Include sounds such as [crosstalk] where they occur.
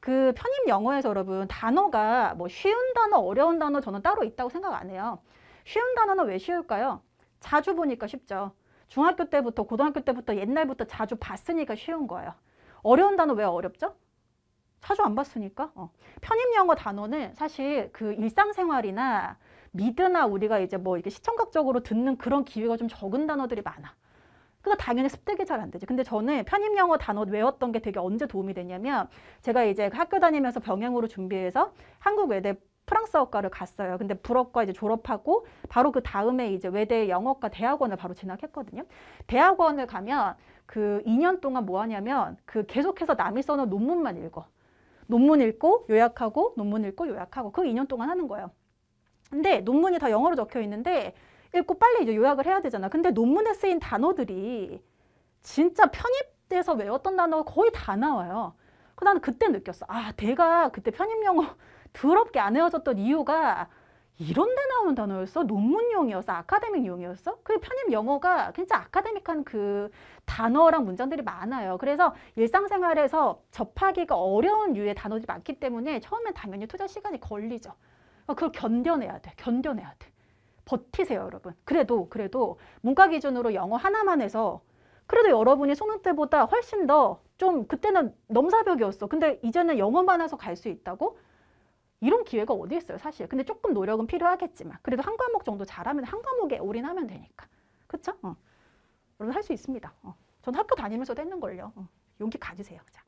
그 편입 영어에서 여러분 단어가 뭐 쉬운 단어, 어려운 단어 저는 따로 있다고 생각 안 해요. 쉬운 단어는 왜 쉬울까요? 자주 보니까 쉽죠. 중학교 때부터 고등학교 때부터 옛날부터 자주 봤으니까 쉬운 거예요. 어려운 단어 왜 어렵죠? 자주 안 봤으니까. 어. 편입 영어 단어는 사실 그 일상생활이나 미드나 우리가 이제 뭐 이렇게 시청각적으로 듣는 그런 기회가 좀 적은 단어들이 많아. 그거 그러니까 당연히 습득이 잘 안 되죠. 근데 저는 편입 영어 단어 외웠던 게 되게 언제 도움이 되냐면 제가 이제 학교 다니면서 병행으로 준비해서 한국 외대 프랑스어과를 갔어요. 근데 불어과 이제 졸업하고 바로 그 다음에 이제 외대 영어과 대학원을 바로 진학했거든요. 대학원을 가면 그 2년 동안 뭐 하냐면 그 계속해서 남이 써놓은 논문만 읽어. 논문 읽고 요약하고 논문 읽고 요약하고 그 2년 동안 하는 거예요. 근데 논문이 다 영어로 적혀 있는데 읽고 빨리 이제 요약을 해야 되잖아. 근데 논문에 쓰인 단어들이 진짜 편입돼서 외웠던 단어가 거의 다 나와요. 그 나는 그때 느꼈어. 아, 내가 그때 편입 영어 [laughs] 더럽게 안 외워졌던 이유가 이런 데 나오는 단어였어? 논문용이었어? 아카데믹용이었어? 그 편입 영어가 진짜 아카데믹한 그 단어랑 문장들이 많아요. 그래서 일상생활에서 접하기가 어려운 유의 단어들이 많기 때문에 처음엔 당연히 투자 시간이 걸리죠. 그걸 견뎌내야 돼. 견뎌내야 돼. 버티세요, 여러분. 그래도 그래도 문과 기준으로 영어 하나만 해서 그래도 여러분이 수능 때보다 훨씬 더 좀 그때는 넘사벽이었어. 근데 이제는 영어만 해서 갈 수 있다고? 이런 기회가 어디 있어요, 사실. 근데 조금 노력은 필요하겠지만 그래도 한 과목 정도 잘하면 한 과목에 올인하면 되니까. 그쵸 어. 여러분 할 수 있습니다. 어. 전 학교 다니면서 도했는걸요 어. 용기 가지세요. 자.